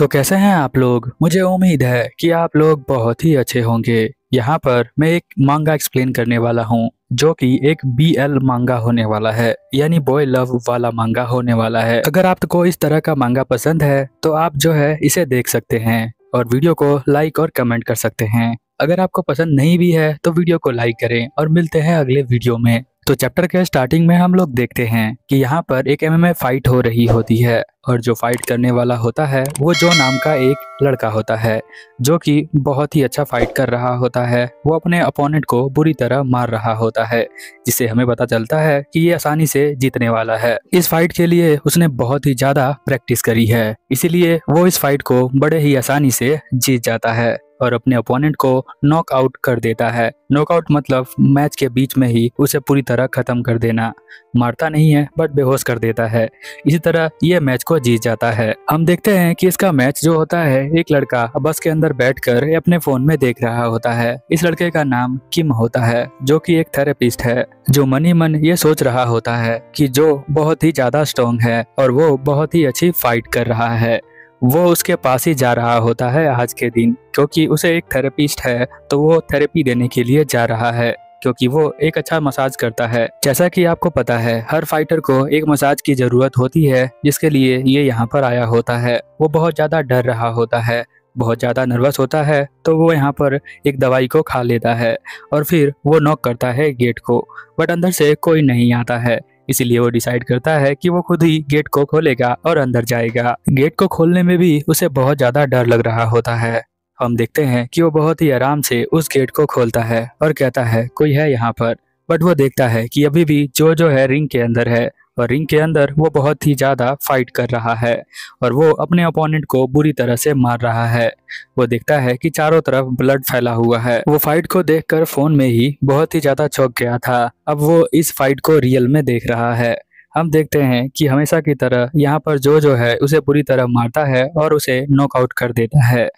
तो कैसे हैं आप लोग मुझे उम्मीद है कि आप लोग बहुत ही अच्छे होंगे यहाँ पर मैं एक मांगा एक्सप्लेन करने वाला हूँ जो कि एक बी एल मांगा होने वाला है यानी बॉय लव वाला मांगा होने वाला है अगर आपको इस तरह का मांगा पसंद है तो आप जो है इसे देख सकते हैं और वीडियो को लाइक और कमेंट कर सकते हैं अगर आपको पसंद नहीं भी है तो वीडियो को लाइक करें और मिलते हैं अगले वीडियो में तो चैप्टर के स्टार्टिंग में हम लोग देखते हैं कि यहाँ पर एक एमएमए फाइट हो रही होती है और जो फाइट करने वाला होता है वो जो नाम का एक लड़का होता है जो कि बहुत ही अच्छा फाइट कर रहा होता है वो अपने अपोनेंट को बुरी तरह मार रहा होता है जिससे हमें पता चलता है कि ये आसानी से जीतने वाला है इस फाइट के लिए उसने बहुत ही ज्यादा प्रैक्टिस करी है इसीलिए वो इस फाइट को बड़े ही आसानी से जीत जाता है और अपने अपोनेंट को नॉकआउट कर देता है नॉकआउट मतलब मैच के बीच में ही उसे पूरी तरह खत्म कर देना मारता नहीं है बट बेहोश कर देता है इसी तरह यह मैच को जीत जाता है हम देखते हैं कि इसका मैच जो होता है एक लड़का बस के अंदर कर अपने फोन में देख रहा होता है इस लड़के का नाम किम होता है जो की एक थेरेपिस्ट है जो मन ही मन ये सोच रहा होता है की जो बहुत ही ज्यादा स्ट्रॉन्ग है और वो बहुत ही अच्छी फाइट कर रहा है वो उसके पास ही जा रहा होता है आज के दिन क्योंकि उसे एक थेरेपिस्ट है तो वो थेरेपी देने के लिए जा रहा है क्योंकि वो एक अच्छा मसाज करता है जैसा कि आपको पता है हर फाइटर को एक मसाज की ज़रूरत होती है जिसके लिए ये यहाँ पर आया होता है वो बहुत ज़्यादा डर रहा होता है बहुत ज़्यादा नर्वस होता है तो वो यहाँ पर एक दवाई को खा लेता है और फिर वो नॉक करता है गेट को बट अंदर से कोई नहीं आता है इसीलिए वो डिसाइड करता है कि वो खुद ही गेट को खोलेगा और अंदर जाएगा गेट को खोलने में भी उसे बहुत ज्यादा डर लग रहा होता है हम देखते हैं कि वो बहुत ही आराम से उस गेट को खोलता है और कहता है कोई है यहाँ पर बट वो देखता है कि अभी भी जो जो है रिंग के अंदर है और रिंग के अंदर वो बहुत ही ज़्यादा फाइट कर रहा है और वो अपने अपोनेंट को बुरी तरह से मार रहा है वो देखता है कि चारों तरफ ब्लड फैला हुआ है वो फाइट को देखकर फोन में ही बहुत ही ज़्यादा चौंक गया था अब वो इस फाइट को रियल में देख रहा है हम देखते हैं कि हमेशा की तरह यहाँ पर जो जो है उसे पूरी तरह मारता है और उसे नॉकआउट कर देता है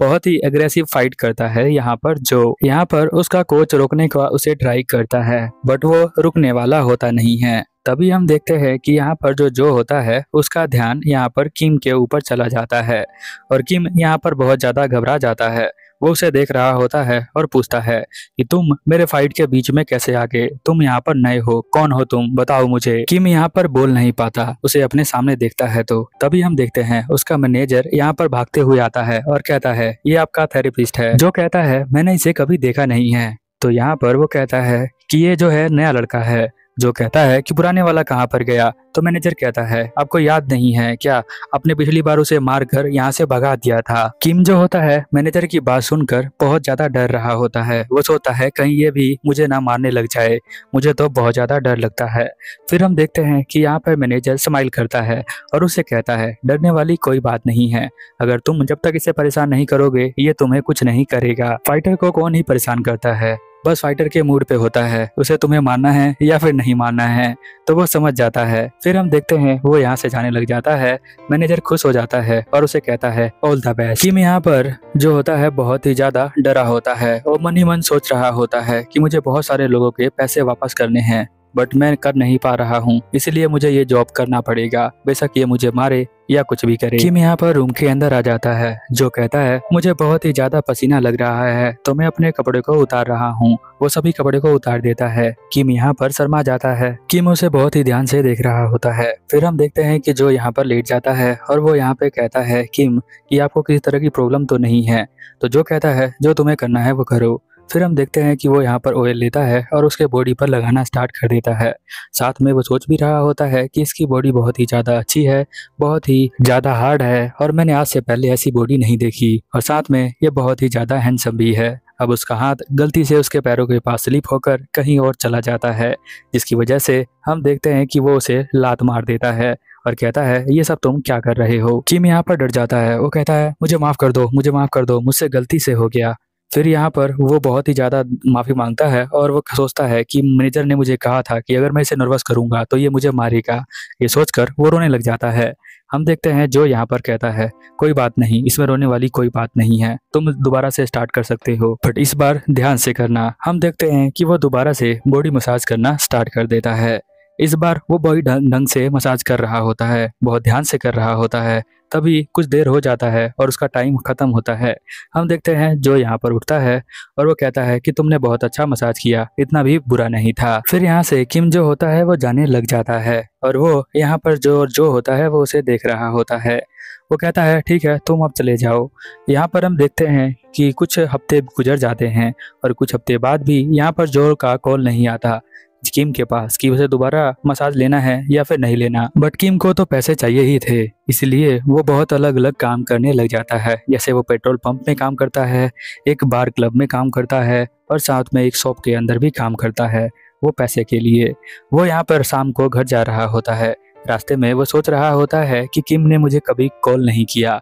बहुत ही एग्रेसिव फाइट करता है यहाँ पर जो यहाँ पर उसका कोच रोकने का उसे ट्राई करता है बट वो रुकने वाला होता नहीं है तभी हम देखते हैं कि यहाँ पर जो जो होता है उसका ध्यान यहाँ पर किम के ऊपर चला जाता है और किम यहाँ पर बहुत ज़्यादा घबरा जाता है वो उसे देख रहा होता है और पूछता है कि तुम मेरे फाइट के बीच में कैसे आ गए तुम यहाँ पर नए हो कौन हो तुम बताओ मुझे किम यहाँ पर बोल नहीं पाता उसे अपने सामने देखता है तो तभी हम देखते हैं उसका मैनेजर यहाँ पर भागते हुए आता है और कहता है ये आपका थेरेपिस्ट है जो कहता है मैंने इसे कभी देखा नहीं है तो यहाँ पर वो कहता है कि ये जो है नया लड़का है जो कहता है कि पुराने वाला कहाँ पर गया तो मैनेजर कहता है आपको याद नहीं है क्या आपने पिछली बार उसे मार कर यहाँ से भगा दिया था किम जो होता है मैनेजर की बात सुनकर बहुत ज्यादा डर रहा होता है वो सोता है कहीं ये भी मुझे ना मारने लग जाए मुझे तो बहुत ज्यादा डर लगता है फिर हम देखते हैं कि यहाँ पर मैनेजर स्माइल करता है और उसे कहता है डरने वाली कोई बात नहीं है अगर तुम जब तक इसे परेशान नहीं करोगे ये तुम्हें कुछ नहीं करेगा फाइटर को कौन ही परेशान करता है बस फाइटर के मूड पे होता है उसे तुम्हें मानना है या फिर नहीं मानना है तो वो समझ जाता है फिर हम देखते हैं वो यहाँ से जाने लग जाता है मैनेजर खुश हो जाता है और उसे कहता है ऑल द बेस्ट टीम यहाँ पर जो होता है बहुत ही ज्यादा डरा होता है और मन ही मन सोच रहा होता है कि मुझे बहुत सारे लोगों के पैसे वापस करने हैं बट मैं कर नहीं पा रहा हूँ इसलिए मुझे ये जॉब करना पड़ेगा बेशक ये मुझे मारे या कुछ भी करे किम यहाँ पर रूम के अंदर आ जाता है जो कहता है मुझे बहुत ही ज्यादा पसीना लग रहा है तो मैं अपने कपड़े को उतार रहा हूँ वो सभी कपड़े को उतार देता है किम यहाँ पर शर्मा जाता है किम उसे बहुत ही ध्यान से देख रहा होता है फिर हम देखते हैं कि जो यहाँ पर लेट जाता है और वो यहाँ पे कहता है किम कि आपको किसी तरह की प्रॉब्लम तो नहीं है तो जो कहता है जो तुम्हें करना है वो करो फिर हम देखते हैं कि वो यहाँ पर ऑयल लेता है और उसके बॉडी पर लगाना स्टार्ट कर देता है साथ में वो सोच भी रहा होता है कि इसकी बॉडी बहुत ही ज़्यादा अच्छी है बहुत ही ज़्यादा हार्ड है और मैंने आज से पहले ऐसी बॉडी नहीं देखी और साथ में ये बहुत ही ज़्यादा हैंडसम भी है अब उसका हाथ गलती से उसके पैरों के पास स्लिप होकर कहीं और चला जाता है जिसकी वजह से हम देखते हैं कि वो उसे लात मार देता है और कहता है ये सब तुम क्या कर रहे हो जिम यहाँ पर डर जाता है वो कहता है मुझे माफ कर दो मुझे माफ कर दो मुझसे गलती से हो गया फिर यहाँ पर वो बहुत ही ज़्यादा माफ़ी मांगता है और वो सोचता है कि मैनेजर ने मुझे कहा था कि अगर मैं इसे नर्वस करूँगा तो ये मुझे मारेगा ये सोचकर वो रोने लग जाता है हम देखते हैं जो यहाँ पर कहता है कोई बात नहीं इसमें रोने वाली कोई बात नहीं है तुम दोबारा से स्टार्ट कर सकते हो बट इस बार ध्यान से करना हम देखते हैं कि वो दोबारा से बॉडी मसाज करना स्टार्ट कर देता है इस बार वो बॉडी ढंग से मसाज कर रहा होता है बहुत ध्यान से कर रहा होता है तभी कुछ देर हो जाता है और उसका टाइम ख़त्म होता है हम देखते हैं जो यहाँ पर उठता है और वो कहता है कि तुमने बहुत अच्छा मसाज किया इतना भी बुरा नहीं था फिर यहाँ से किम जो होता है वो जाने लग जाता है और वो यहाँ पर जो जो होता है वो उसे देख रहा होता है वो कहता है ठीक है तुम अब चले जाओ यहाँ पर हम देखते हैं कि कुछ हफ्ते गुजर जाते हैं और कुछ हफ्ते बाद भी यहाँ पर जोर का कॉल नहीं आता किम के पास कि उसे दोबारा मसाज लेना है या फिर नहीं लेना बट किम को तो पैसे चाहिए ही थे इसलिए वो बहुत अलग अलग काम करने लग जाता है जैसे वो पेट्रोल पंप में काम करता है एक बार क्लब में काम करता है और साथ में एक शॉप के अंदर भी काम करता है वो पैसे के लिए वो यहाँ पर शाम को घर जा रहा होता है रास्ते में वो सोच रहा होता है कि किम ने मुझे कभी कॉल नहीं किया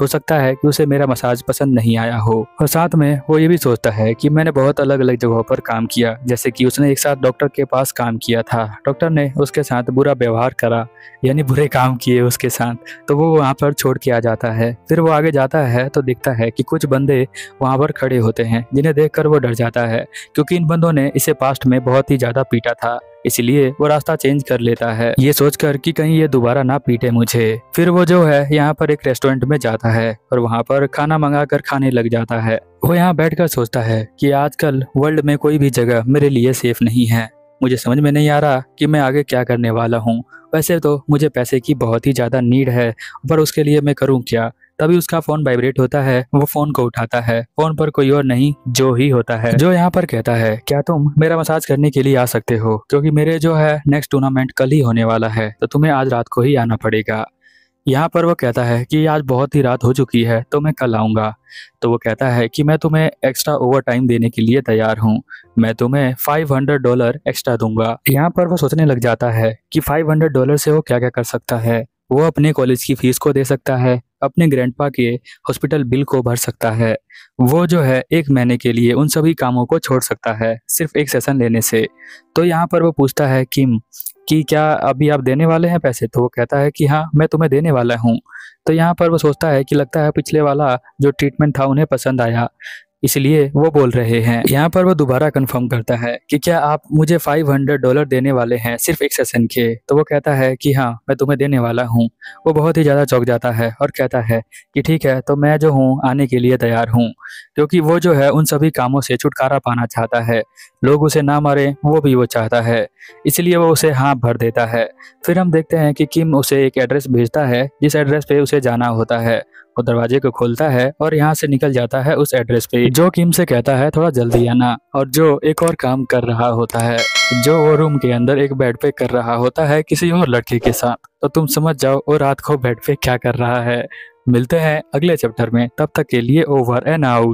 हो सकता है कि उसे मेरा मसाज पसंद नहीं आया हो और साथ में वो ये भी सोचता है कि मैंने बहुत अलग अलग जगहों पर काम किया जैसे कि उसने एक साथ डॉक्टर के पास काम किया था डॉक्टर ने उसके साथ बुरा व्यवहार करा यानी बुरे काम किए उसके साथ तो वो वहाँ पर छोड़ के आ जाता है फिर वो आगे जाता है तो दिखता है कि कुछ बंदे वहाँ पर खड़े होते हैं जिन्हें देख वो डर जाता है क्योंकि इन बंदों ने इसे पास्ट में बहुत ही ज़्यादा पीटा था इसलिए वो रास्ता चेंज कर लेता है ये सोचकर कि कहीं ये दोबारा ना पीटे मुझे फिर वो जो है यहाँ पर एक रेस्टोरेंट में जाता है और वहाँ पर खाना मंगा कर खाने लग जाता है वो यहाँ कर सोचता है कि आजकल वर्ल्ड में कोई भी जगह मेरे लिए सेफ नहीं है मुझे समझ में नहीं आ रहा कि मैं आगे क्या करने वाला हूँ वैसे तो मुझे पैसे की बहुत ही ज़्यादा नीड है पर उसके लिए मैं करूँ क्या तभी उसका फोन वाइब्रेट होता है वो फोन को उठाता है फोन पर कोई और नहीं जो ही होता है जो यहाँ पर कहता है क्या तुम मेरा मसाज करने के लिए आ सकते हो क्योंकि मेरे जो है नेक्स्ट टूर्नामेंट कल ही होने वाला है तो तुम्हें आज रात को ही आना पड़ेगा यहाँ पर वो कहता है कि आज बहुत ही रात हो चुकी है तो मैं कल आऊँगा तो वो कहता है कि मैं तुम्हें एक्स्ट्रा ओवर टाइम देने के लिए तैयार हूँ मैं तुम्हें 500 डॉलर एक्स्ट्रा दूंगा यहाँ पर वो सोचने लग जाता है कि 500 डॉलर से वो क्या क्या कर सकता है वो अपने कॉलेज की फीस को दे सकता है अपने ग्रैंडपा के हॉस्पिटल बिल को भर सकता है वो जो है एक महीने के लिए उन सभी कामों को छोड़ सकता है सिर्फ एक सेशन लेने से तो यहाँ पर वो पूछता है किम कि क्या अभी आप देने वाले हैं पैसे तो वो कहता है कि हाँ मैं तुम्हें देने वाला हूँ तो यहाँ पर वो सोचता है कि लगता है पिछले वाला जो ट्रीटमेंट था उन्हें पसंद आया इसलिए वो बोल रहे हैं यहाँ पर वो दोबारा कंफर्म करता है कि क्या आप मुझे 500 डॉलर देने वाले हैं सिर्फ एक सेशन के तो वो कहता है कि हाँ मैं तुम्हें देने वाला हूँ वो बहुत ही ज़्यादा चौक जाता है और कहता है कि ठीक है तो मैं जो हूँ आने के लिए तैयार हूँ क्योंकि वो जो है उन सभी कामों से छुटकारा पाना चाहता है लोग उसे ना मारे वो भी वो चाहता है इसलिए वो उसे हाँ भर देता है फिर हम देखते हैं कि किम उसे एक एड्रेस भेजता है जिस एड्रेस पे उसे जाना होता है वो दरवाजे को खोलता है और यहाँ से निकल जाता है उस एड्रेस पे जो किम से कहता है थोड़ा जल्दी आना और जो एक और काम कर रहा होता है जो वो रूम के अंदर एक बेड पे कर रहा होता है किसी और लड़के के साथ तो तुम समझ जाओ वो रात को बेड पे क्या कर रहा है मिलते हैं अगले चैप्टर में तब तक के लिए ओवर एंड आउट